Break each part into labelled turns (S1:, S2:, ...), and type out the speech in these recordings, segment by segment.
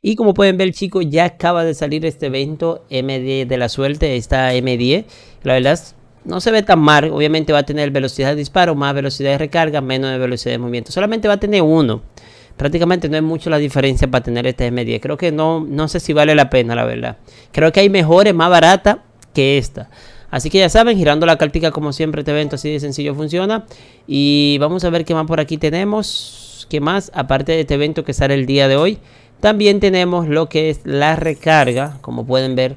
S1: Y como pueden ver, chicos, ya acaba de salir este evento M10 de la suerte, esta M10. La verdad, no se ve tan mal. Obviamente va a tener velocidad de disparo, más velocidad de recarga, menos de velocidad de movimiento. Solamente va a tener uno. Prácticamente no es mucho la diferencia para tener este M10. Creo que no, no sé si vale la pena, la verdad. Creo que hay mejores más baratas que esta. Así que ya saben, girando la cartica como siempre, este evento así de sencillo funciona. Y vamos a ver qué más por aquí tenemos. ¿Qué más? Aparte de este evento que sale el día de hoy. También tenemos lo que es la recarga, como pueden ver,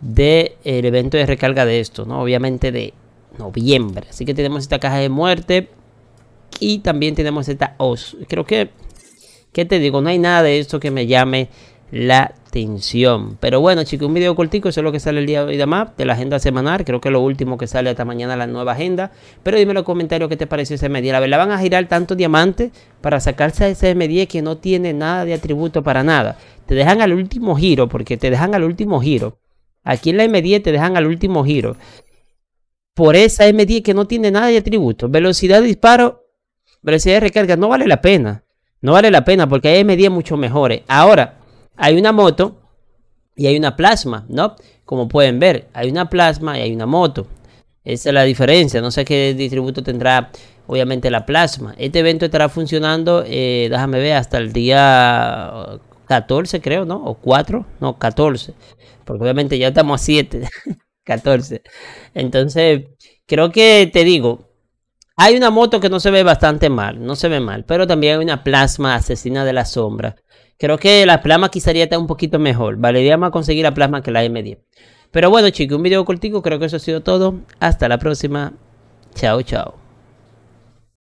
S1: del el evento de recarga de esto, ¿no? Obviamente de noviembre. Así que tenemos esta caja de muerte y también tenemos esta os. Creo que, ¿qué te digo? No hay nada de esto que me llame la pero bueno, chicos, un video cortico, eso es lo que sale el día de hoy de más, de la agenda semanal. Creo que es lo último que sale hasta mañana la nueva agenda. Pero dime en los comentarios qué te pareció ese 10 La verdad, van a girar tanto diamantes para sacarse ese M10 que no tiene nada de atributo para nada. Te dejan al último giro, porque te dejan al último giro. Aquí en la M10 te dejan al último giro. Por esa M10 que no tiene nada de atributo. Velocidad de disparo, velocidad de recarga, no vale la pena. No vale la pena porque hay M10 mucho mejores. Ahora, hay una moto y hay una plasma, ¿no? Como pueden ver, hay una plasma y hay una moto. Esa es la diferencia. No sé qué distributo tendrá, obviamente, la plasma. Este evento estará funcionando, eh, déjame ver, hasta el día 14, creo, ¿no? O 4, no, 14. Porque obviamente ya estamos a 7, 14. Entonces, creo que te digo, hay una moto que no se ve bastante mal, no se ve mal, pero también hay una plasma asesina de la sombra Creo que la plasma quizá está un poquito mejor. ¿vale? Valería más conseguir la plasma que la M10. Pero bueno, chicos, un video cortico. Creo que eso ha sido todo. Hasta la próxima. Chao, chao.